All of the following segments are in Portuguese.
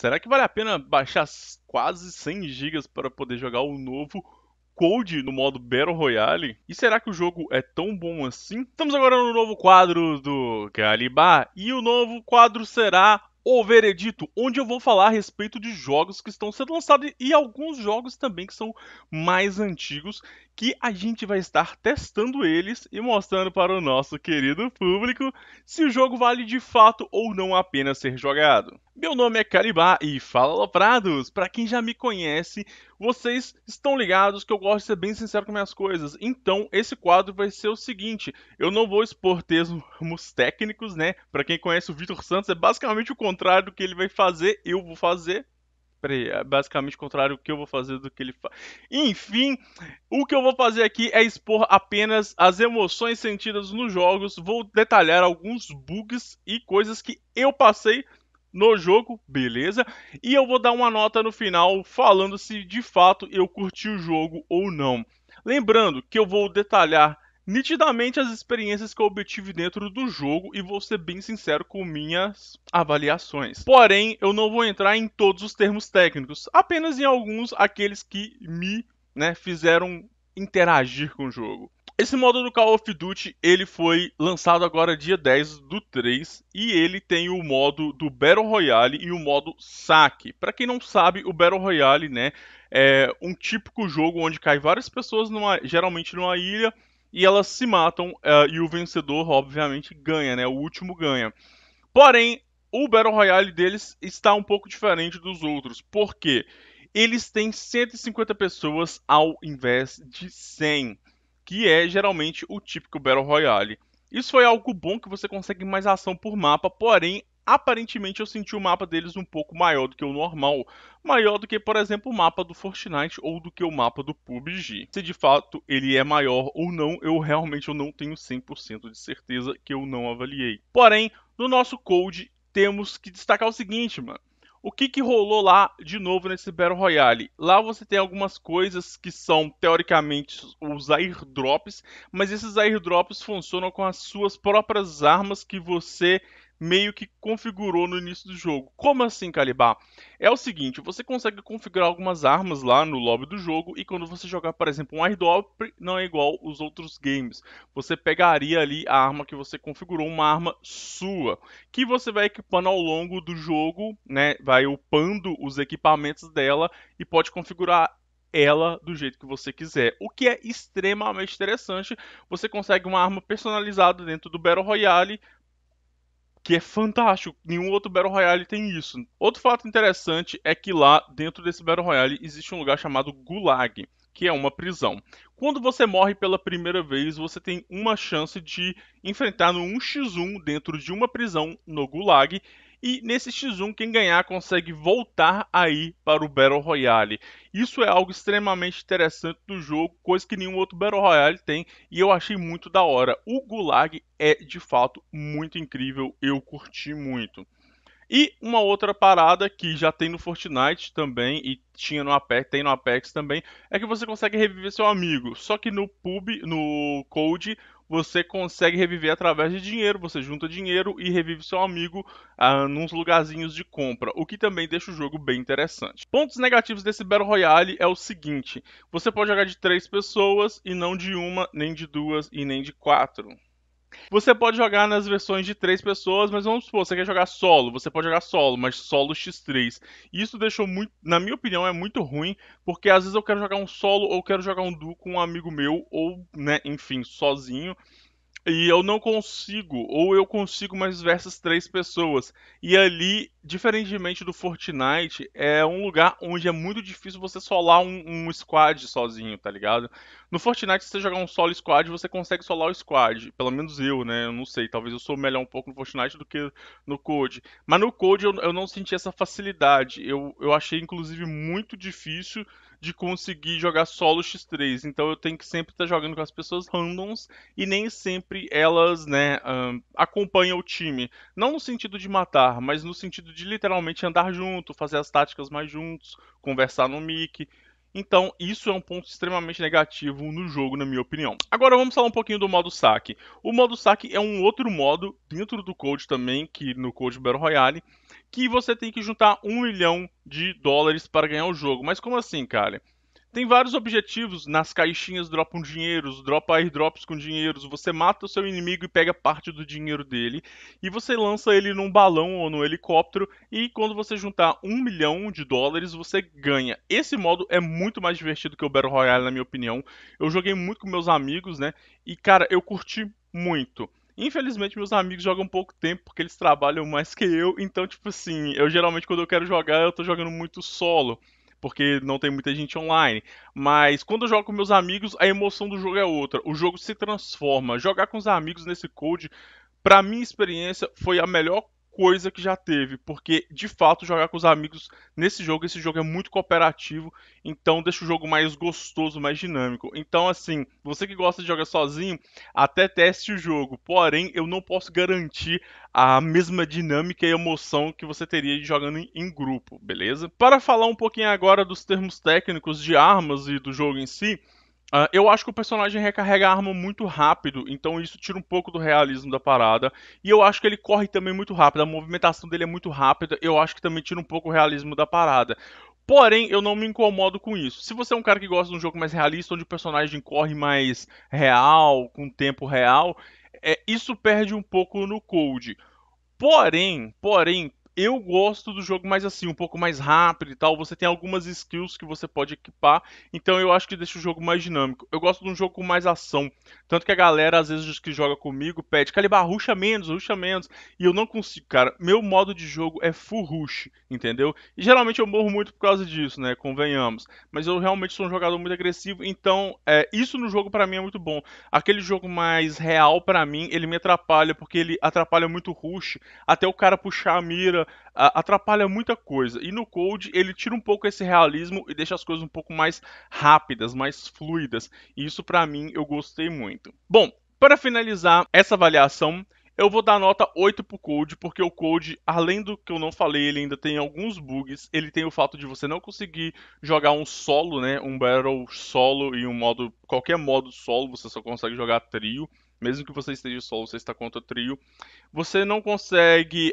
Será que vale a pena baixar quase 100 GB para poder jogar o novo Code no modo Battle Royale? E será que o jogo é tão bom assim? Estamos agora no novo quadro do Calibá e o novo quadro será o Veredito, onde eu vou falar a respeito de jogos que estão sendo lançados e alguns jogos também que são mais antigos, que a gente vai estar testando eles e mostrando para o nosso querido público se o jogo vale de fato ou não a pena ser jogado. Meu nome é Calibá e fala Loprados! Para quem já me conhece, vocês estão ligados que eu gosto de ser bem sincero com minhas coisas. Então, esse quadro vai ser o seguinte: eu não vou expor termos técnicos, né? Para quem conhece o Vitor Santos, é basicamente o contrário do que ele vai fazer, eu vou fazer. Peraí, é basicamente o contrário do que eu vou fazer do que ele faz. Enfim, o que eu vou fazer aqui é expor apenas as emoções sentidas nos jogos, vou detalhar alguns bugs e coisas que eu passei no jogo, beleza? E eu vou dar uma nota no final falando se de fato eu curti o jogo ou não. Lembrando que eu vou detalhar nitidamente as experiências que eu obtive dentro do jogo e vou ser bem sincero com minhas avaliações. Porém, eu não vou entrar em todos os termos técnicos, apenas em alguns aqueles que me né, fizeram interagir com o jogo. Esse modo do Call of Duty, ele foi lançado agora dia 10 do 3 e ele tem o modo do Battle Royale e o modo saque. Para quem não sabe, o Battle Royale, né, é um típico jogo onde cai várias pessoas numa, geralmente numa ilha e elas se matam uh, e o vencedor obviamente ganha, né, o último ganha. Porém, o Battle Royale deles está um pouco diferente dos outros. Por quê? Eles têm 150 pessoas ao invés de 100 que é geralmente o típico Battle Royale. Isso foi é algo bom que você consegue mais ação por mapa, porém, aparentemente eu senti o mapa deles um pouco maior do que o normal, maior do que, por exemplo, o mapa do Fortnite ou do que o mapa do PUBG. Se de fato ele é maior ou não, eu realmente eu não tenho 100% de certeza que eu não avaliei. Porém, no nosso code temos que destacar o seguinte, mano. O que, que rolou lá de novo nesse Battle Royale? Lá você tem algumas coisas que são teoricamente os airdrops, mas esses airdrops funcionam com as suas próprias armas que você meio que configurou no início do jogo. Como assim, Calibar? É o seguinte, você consegue configurar algumas armas lá no lobby do jogo e quando você jogar, por exemplo, um airdrop, não é igual os outros games. Você pegaria ali a arma que você configurou, uma arma sua, que você vai equipando ao longo do jogo, né? Vai upando os equipamentos dela e pode configurar ela do jeito que você quiser, o que é extremamente interessante. Você consegue uma arma personalizada dentro do Battle Royale que é fantástico. Nenhum outro Battle Royale tem isso. Outro fato interessante é que lá dentro desse Battle Royale existe um lugar chamado Gulag, que é uma prisão. Quando você morre pela primeira vez, você tem uma chance de enfrentar no 1x1 dentro de uma prisão no Gulag e nesse X1, quem ganhar consegue voltar aí para o Battle Royale. Isso é algo extremamente interessante do jogo, coisa que nenhum outro Battle Royale tem, e eu achei muito da hora. O Gulag é de fato muito incrível, eu curti muito. E uma outra parada que já tem no Fortnite também e tinha no Apex, tem no Apex também, é que você consegue reviver seu amigo. Só que no pub, no Code, você consegue reviver através de dinheiro. Você junta dinheiro e revive seu amigo ah, nos lugarzinhos de compra, o que também deixa o jogo bem interessante. Pontos negativos desse Battle Royale é o seguinte: você pode jogar de três pessoas e não de uma, nem de duas e nem de quatro. Você pode jogar nas versões de três pessoas, mas vamos supor, você quer jogar solo, você pode jogar solo, mas solo X3. Isso deixou muito, na minha opinião, é muito ruim, porque às vezes eu quero jogar um solo ou quero jogar um duo com um amigo meu, ou, né, enfim, sozinho. E eu não consigo, ou eu consigo, mais versus três pessoas. E ali, diferentemente do Fortnite, é um lugar onde é muito difícil você solar um, um squad sozinho, tá ligado? No Fortnite, se você jogar um solo squad, você consegue solar o squad. Pelo menos eu, né? Eu não sei, talvez eu sou melhor um pouco no Fortnite do que no Code. Mas no Code eu, eu não senti essa facilidade. Eu, eu achei, inclusive, muito difícil de conseguir jogar solo X3. Então eu tenho que sempre estar tá jogando com as pessoas randoms e nem sempre elas né, um, acompanham o time. Não no sentido de matar, mas no sentido de literalmente andar junto, fazer as táticas mais juntos, conversar no mic. Então, isso é um ponto extremamente negativo no jogo, na minha opinião. Agora vamos falar um pouquinho do modo saque. O modo saque é um outro modo dentro do Code também, que no Code Battle Royale, que você tem que juntar um milhão de dólares para ganhar o jogo. Mas como assim, cara? Tem vários objetivos. Nas caixinhas dropam dinheiros, dropa airdrops com dinheiros. Você mata o seu inimigo e pega parte do dinheiro dele. E você lança ele num balão ou num helicóptero. E quando você juntar um milhão de dólares, você ganha. Esse modo é muito mais divertido que o Battle Royale, na minha opinião. Eu joguei muito com meus amigos, né? E cara, eu curti muito. Infelizmente, meus amigos jogam pouco tempo porque eles trabalham mais que eu. Então, tipo assim, eu geralmente quando eu quero jogar, eu tô jogando muito solo porque não tem muita gente online. Mas quando eu jogo com meus amigos, a emoção do jogo é outra. O jogo se transforma. Jogar com os amigos nesse code, pra minha experiência, foi a melhor coisa que já teve, porque de fato jogar com os amigos nesse jogo, esse jogo é muito cooperativo, então deixa o jogo mais gostoso, mais dinâmico. Então, assim, você que gosta de jogar sozinho, até teste o jogo, porém eu não posso garantir a mesma dinâmica e emoção que você teria jogando em grupo, beleza? Para falar um pouquinho agora dos termos técnicos de armas e do jogo em si. Uh, eu acho que o personagem recarrega a arma muito rápido, então isso tira um pouco do realismo da parada. E eu acho que ele corre também muito rápido, a movimentação dele é muito rápida, eu acho que também tira um pouco o realismo da parada. Porém, eu não me incomodo com isso. Se você é um cara que gosta de um jogo mais realista, onde o personagem corre mais real, com tempo real, é, isso perde um pouco no Cold. Porém, porém, eu gosto do jogo mais assim, um pouco mais rápido e tal. Você tem algumas skills que você pode equipar, então eu acho que deixa o jogo mais dinâmico. Eu gosto de um jogo com mais ação. Tanto que a galera, às vezes, que joga comigo, pede, Calibar, ruxa menos, ruxa menos. E eu não consigo, cara. Meu modo de jogo é full rush, entendeu? E geralmente eu morro muito por causa disso, né? Convenhamos. Mas eu realmente sou um jogador muito agressivo, então é, isso no jogo para mim é muito bom. Aquele jogo mais real para mim, ele me atrapalha, porque ele atrapalha muito o rush, até o cara puxar a mira atrapalha muita coisa. E no Code ele tira um pouco esse realismo e deixa as coisas um pouco mais rápidas, mais fluidas. E isso para mim eu gostei muito. Bom, para finalizar essa avaliação, eu vou dar nota 8 pro Code, porque o Code, além do que eu não falei, ele ainda tem alguns bugs. Ele tem o fato de você não conseguir jogar um solo, né? Um battle solo e um modo. qualquer modo solo, você só consegue jogar trio mesmo que você esteja solo, você está contra o trio, você não consegue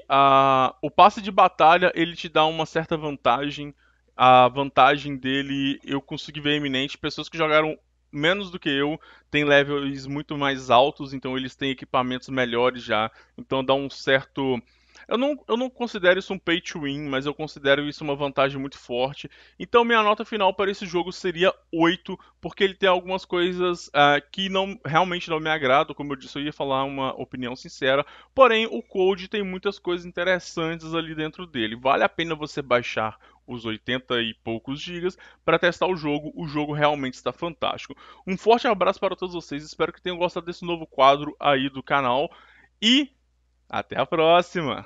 o passe de batalha, ele te dá uma certa vantagem. A vantagem dele eu consegui ver eminente. Pessoas que jogaram menos do que eu, têm levels muito mais altos, então eles têm equipamentos melhores já. Então dá um certo eu não, eu não considero isso um pay to win, mas eu considero isso uma vantagem muito forte. Então, minha nota final para esse jogo seria 8, porque ele tem algumas coisas uh, que não realmente não me agradam. Como eu disse, eu ia falar uma opinião sincera. Porém, o Code tem muitas coisas interessantes ali dentro dele. Vale a pena você baixar os 80 e poucos gigas para testar o jogo. O jogo realmente está fantástico. Um forte abraço para todos vocês. Espero que tenham gostado desse novo quadro aí do canal. E até a próxima!